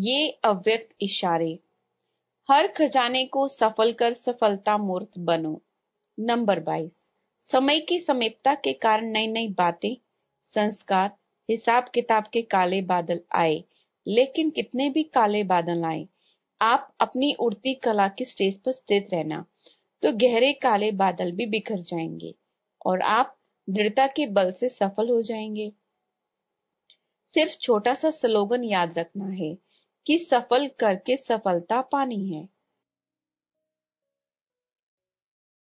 ये अव्यक्त इशारे हर खजाने को सफल कर सफलता मूर्त बनो नंबर 22 समय की समीपता के कारण नई नई बातें संस्कार हिसाब किताब के काले बादल आए लेकिन कितने भी काले बादल आए आप अपनी उड़ती कला की स्टेज पर स्थित रहना तो गहरे काले बादल भी बिखर जाएंगे और आप दृढ़ता के बल से सफल हो जाएंगे सिर्फ छोटा सा स्लोगन याद रखना है कि सफल करके सफलता पानी है